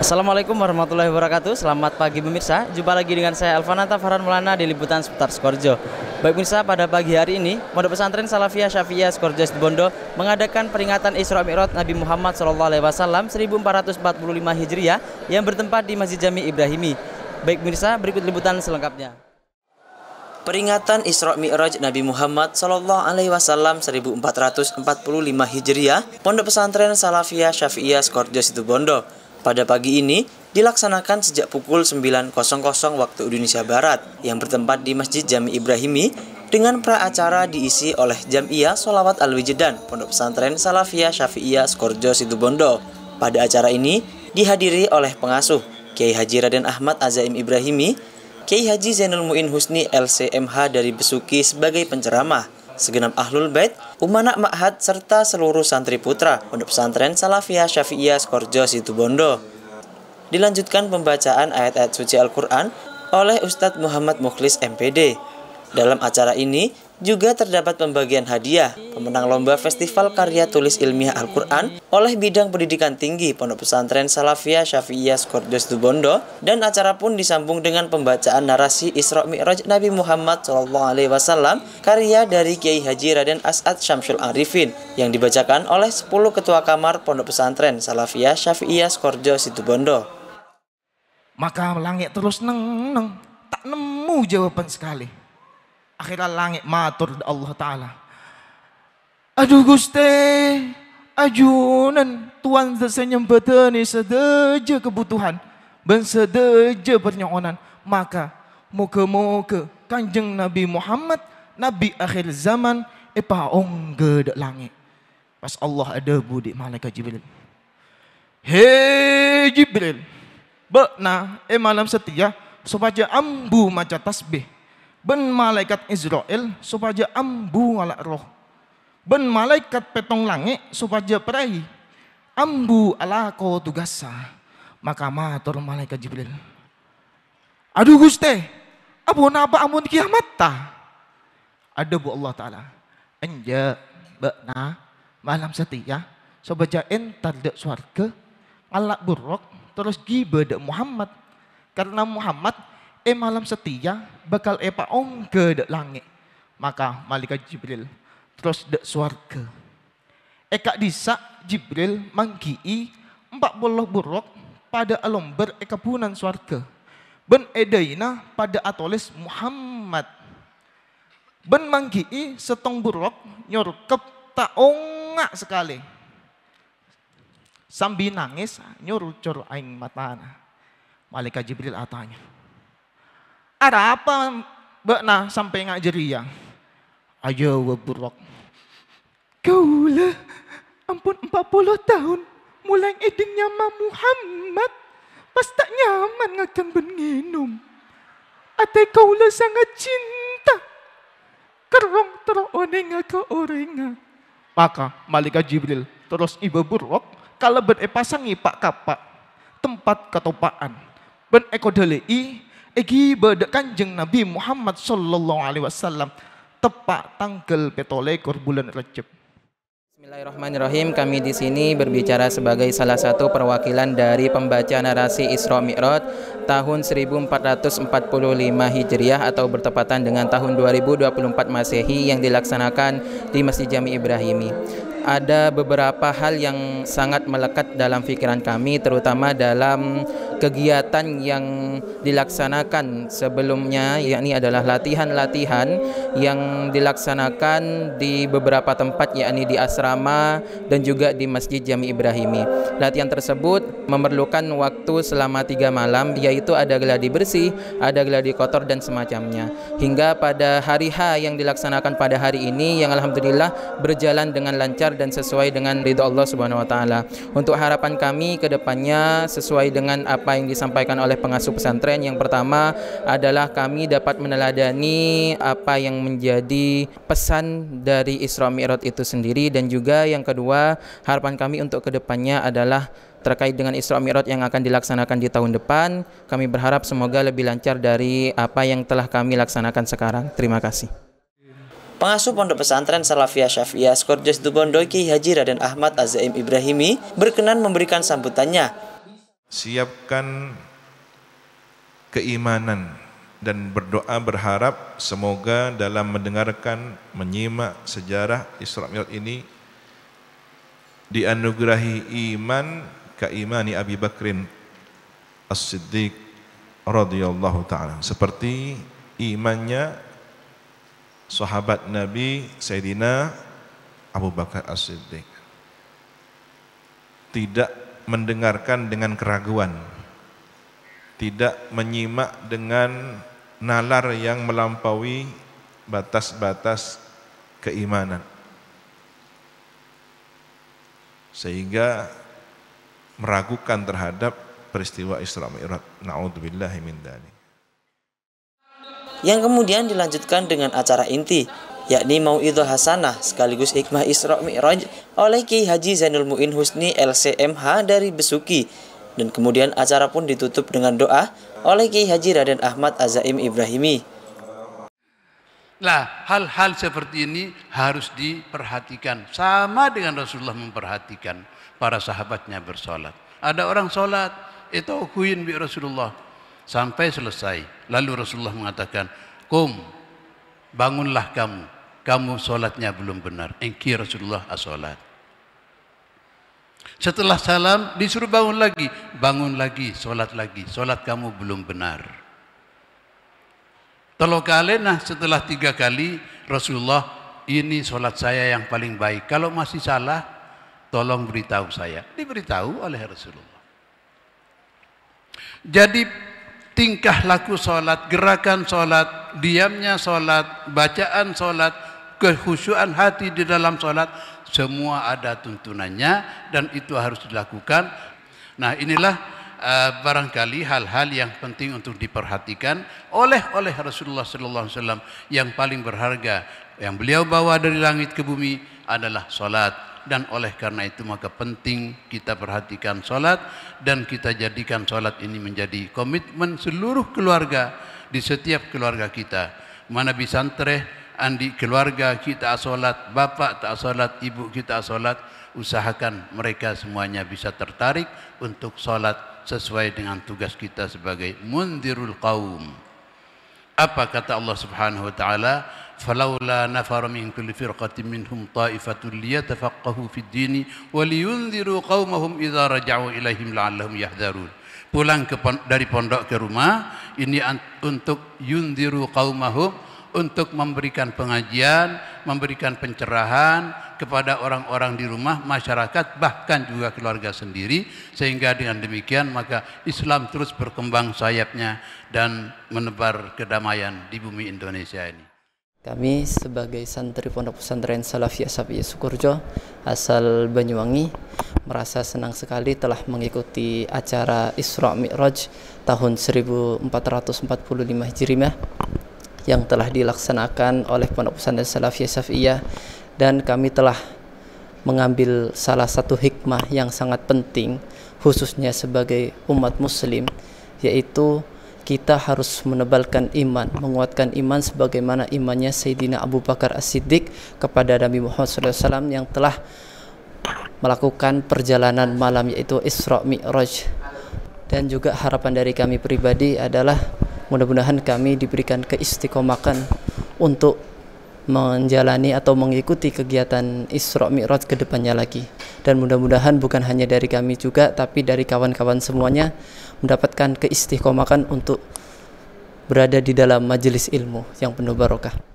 Assalamualaikum warahmatullahi wabarakatuh Selamat pagi pemirsa Jumpa lagi dengan saya Alvanata Farhan Mulana di Liputan Seputar Skorjo Baik pemirsa pada pagi hari ini Pondok Pesantren Salafiyah Syafiyah Skorjo Bondo Mengadakan peringatan Isra Mi'raj Nabi Muhammad Alaihi Wasallam 1445 Hijriah Yang bertempat di Masjid Jami Ibrahimi Baik pemirsa berikut liputan selengkapnya Peringatan Isra Mi'raj Nabi Muhammad Sallallahu Alaihi Wasallam 1445 Hijriah Pondok Pesantren Salafiyah Syafi'iyah Skorjo Situbondo pada pagi ini dilaksanakan sejak pukul 9.00 waktu Indonesia Barat yang bertempat di Masjid Jami Ibrahimi dengan praacara diisi oleh Jamia Solawat Al-Wijedan Pondok Pesantren Salafiyah Syafi'iyah Skorjo Situbondo. Pada acara ini dihadiri oleh pengasuh Kiai Haji Raden Ahmad Azaim Ibrahimi, Kiai Haji Zainul Muin Husni LCMH dari Besuki sebagai penceramah, segenap Ahlul Bait, Umanak Ma'had serta seluruh santri putra Pondok Pesantren Salafiyah Syafi'iyah Skorjo Situbondo. Dilanjutkan pembacaan ayat-ayat suci Al-Quran oleh Ustadz Muhammad Mukhlis MPD. Dalam acara ini juga terdapat pembagian hadiah pemenang lomba Festival Karya Tulis Ilmiah Al-Quran oleh Bidang Pendidikan Tinggi Pondok Pesantren Salafiyah Syafi'iyah Skordes Dubondo dan acara pun disambung dengan pembacaan narasi Isra Mi'raj Nabi Muhammad SAW karya dari Kiai Haji Raden As'ad Syamsul Arifin yang dibacakan oleh 10 Ketua Kamar Pondok Pesantren Salafiyah Syafi'iyah Skordes Dubondo. Maka langit terus neng neng tak nemu jawaban sekali Akhirnya langit matur Allah Ta'ala. Aduh guste, ajunan Tuhan sesenya beteni sedeja kebutuhan. Ben sedeja pernyonan. Maka moga-moga kanjeng Nabi Muhammad, Nabi akhir zaman, epa ongge dek langit. Pas Allah ada budik, malaikat Jibril. Hei Jibril, bekna e malam setia, sobaja ambu maca tasbih ben malaikat Israel supaya ambu ala roh ben malaikat petong langit supaya perai ambu ala ko tugasa maka matur malaikat Jibril aduh guste abu napa amun kiamat ta ada bu Allah taala enja, bakna malam setia supaya entar dek suarga alak buruk terus gibe dek Muhammad karena Muhammad e malam setia bakal e eh, paong ke dek langit. Maka malaikat Jibril terus dek suarga. Eh, kak disa Jibril mangkii empat puluh buruk pada alam ber e kapunan suarga. Ben edaina pada atolis Muhammad. Ben mangkii setong buruk nyorkep taonga sekali. Sambil nangis nyurucur aing matana. Malaikat Jibril atanya, ah, ada apa mbak nah sampai ngajari ya? Ayo waburok. lah ampun empat puluh tahun mulai edingnya nyama Muhammad pas tak nyaman ngakan berminum Atai lah sangat cinta. Kerong terorenga ke orangnya Maka Malika Jibril terus ibu buruk kalau berpasangi e pak kapak tempat ketopaan. Ben ekodalei egi beda kanjeng Nabi Muhammad sallallahu alaihi wasallam tepak tanggal petolekor bulan Rajab. Bismillahirrahmanirrahim. Kami di sini berbicara sebagai salah satu perwakilan dari pembaca narasi Isra Mi'raj tahun 1445 Hijriah atau bertepatan dengan tahun 2024 Masehi yang dilaksanakan di Masjid Jami Ibrahimi. Ada beberapa hal yang sangat melekat dalam pikiran kami terutama dalam kegiatan yang dilaksanakan sebelumnya yakni adalah latihan-latihan yang dilaksanakan di beberapa tempat yakni di asrama dan juga di Masjid Jami Ibrahimi. Latihan tersebut memerlukan waktu selama tiga malam yaitu ada geladi bersih, ada geladi kotor dan semacamnya. Hingga pada hari H yang dilaksanakan pada hari ini yang alhamdulillah berjalan dengan lancar dan sesuai dengan ridho Allah Subhanahu wa taala. Untuk harapan kami ke depannya sesuai dengan apa apa yang disampaikan oleh pengasuh pesantren. Yang pertama adalah kami dapat meneladani apa yang menjadi pesan dari Isra Mi'raj itu sendiri dan juga yang kedua harapan kami untuk kedepannya adalah terkait dengan Isra Mi'raj yang akan dilaksanakan di tahun depan. Kami berharap semoga lebih lancar dari apa yang telah kami laksanakan sekarang. Terima kasih. Pengasuh Pondok Pesantren Salafiyah Syafi'iyah Skorjes Dubondo Haji Raden Ahmad Azim Ibrahimi berkenan memberikan sambutannya siapkan keimanan dan berdoa berharap semoga dalam mendengarkan, menyimak sejarah Isra Mi'raj ini dianugerahi iman keimani Abi Bakrin As-Siddiq radhiyallahu taala seperti imannya sahabat Nabi Sayyidina Abu Bakar As-Siddiq tidak mendengarkan dengan keraguan, tidak menyimak dengan nalar yang melampaui batas-batas keimanan. Sehingga meragukan terhadap peristiwa Isra Mi'raj. Nauzubillahi min dzalik. Yang kemudian dilanjutkan dengan acara inti yakni itu Hasanah sekaligus Hikmah Isra Mi'raj oleh Ki Haji Zainul Mu'in Husni LCMH dari Besuki dan kemudian acara pun ditutup dengan doa oleh Ki Haji Raden Ahmad Azaim Ibrahimi. Nah, hal-hal seperti ini harus diperhatikan. Sama dengan Rasulullah memperhatikan para sahabatnya bersolat. Ada orang solat, itu kuin bi Rasulullah. Sampai selesai. Lalu Rasulullah mengatakan, Kum, bangunlah kamu kamu sholatnya belum benar. Engki Rasulullah as-sholat. Setelah salam disuruh bangun lagi, bangun lagi, sholat lagi. Sholat kamu belum benar. Kalau nah setelah tiga kali Rasulullah ini sholat saya yang paling baik. Kalau masih salah, tolong beritahu saya. Diberitahu oleh Rasulullah. Jadi tingkah laku sholat, gerakan sholat, diamnya sholat, bacaan sholat, kehusuan hati di dalam sholat semua ada tuntunannya dan itu harus dilakukan nah inilah uh, barangkali hal-hal yang penting untuk diperhatikan oleh oleh Rasulullah sallallahu alaihi wasallam yang paling berharga yang beliau bawa dari langit ke bumi adalah sholat dan oleh karena itu maka penting kita perhatikan sholat dan kita jadikan sholat ini menjadi komitmen seluruh keluarga di setiap keluarga kita mana bisa antre? Andi keluarga kita solat, bapak tak solat, ibu kita solat. Usahakan mereka semuanya bisa tertarik untuk solat sesuai dengan tugas kita sebagai mundirul kaum. Apa kata Allah Subhanahu wa taala? Falaula nafar min kulli firqatin minhum ta'ifatul liyatafaqahu fid din wa liyunziru qaumahum idza raja'u ilaihim la'allahum yahdharun. Pulang ke, dari pondok ke rumah ini untuk yundiru qaumahum untuk memberikan pengajian, memberikan pencerahan kepada orang-orang di rumah, masyarakat, bahkan juga keluarga sendiri. Sehingga dengan demikian maka Islam terus berkembang sayapnya dan menebar kedamaian di bumi Indonesia ini. Kami sebagai santri Pondok Pesantren Salafiyah Sapi Sukurjo asal Banyuwangi merasa senang sekali telah mengikuti acara Isra Mi'raj tahun 1445 Hijriah yang telah dilaksanakan oleh Pondok Pesantren Salafiyah Syafi'iyah dan kami telah mengambil salah satu hikmah yang sangat penting khususnya sebagai umat muslim yaitu kita harus menebalkan iman, menguatkan iman sebagaimana imannya Sayyidina Abu Bakar As-Siddiq kepada Nabi Muhammad SAW yang telah melakukan perjalanan malam yaitu Isra Mi'raj dan juga harapan dari kami pribadi adalah Mudah-mudahan kami diberikan keistiqomahan untuk menjalani atau mengikuti kegiatan Isra Mi'raj ke depannya lagi. Dan mudah-mudahan bukan hanya dari kami juga tapi dari kawan-kawan semuanya mendapatkan keistiqomahan untuk berada di dalam majelis ilmu yang penuh barokah.